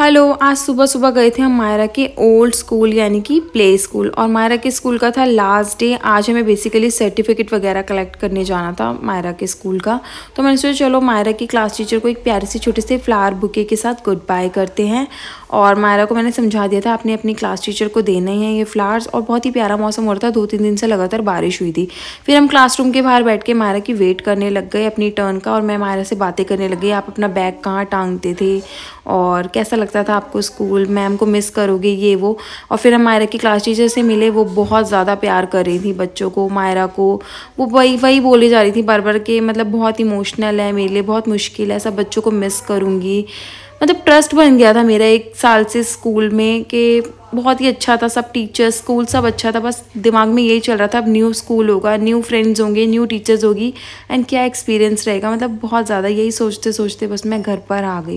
hello आज सुबह सुबह गए थे हम मायरा के ओल्ड स्कूल यानी कि प्ले स्कूल और मायरा के स्कूल का था लास्ट डे आज हमें बेसिकली सर्टिफिकेट वगैरह कलेक्ट करने जाना था मायरा के स्कूल का तो मैंने सोचा चलो मायरा की क्लास टीचर को एक प्यारे से छोटे से फ्लावर बुके के साथ गुड बाय करते हैं और मायरा को मैंने समझा दिया था आपने अपनी क्लास टीचर को देना ही है ये फ्लावर्स और बहुत ही प्यारा मौसम हो रहा था दो तीन दिन से लगातार बारिश हुई थी फिर हम क्लासरूम के बाहर बैठ के मायरा की वेट करने लग गए अपनी टर्न का और मैं मायरा से बातें करने लग गई आप अपना बैग कहाँ टांगते थे और कैसा लगता था आपको स्कूल मैम को मिस करोगे ये वो और फिर हम मायरा की क्लास टीचर से मिले वो बहुत ज़्यादा प्यार कर रही थी बच्चों को मायरा को वो वही वही बोली जा रही थी बार बार के मतलब बहुत इमोशनल है मेरे लिए बहुत मुश्किल है सब बच्चों को मिस करूँगी मतलब ट्रस्ट बन गया था मेरा एक साल से स्कूल में कि बहुत ही अच्छा था सब टीचर्स स्कूल सब अच्छा था बस दिमाग में यही चल रहा था अब न्यू स्कूल होगा न्यू फ्रेंड्स होंगे न्यू टीचर्स होगी एंड क्या एक्सपीरियंस रहेगा मतलब बहुत ज़्यादा यही सोचते सोचते बस मैं घर पर आ गई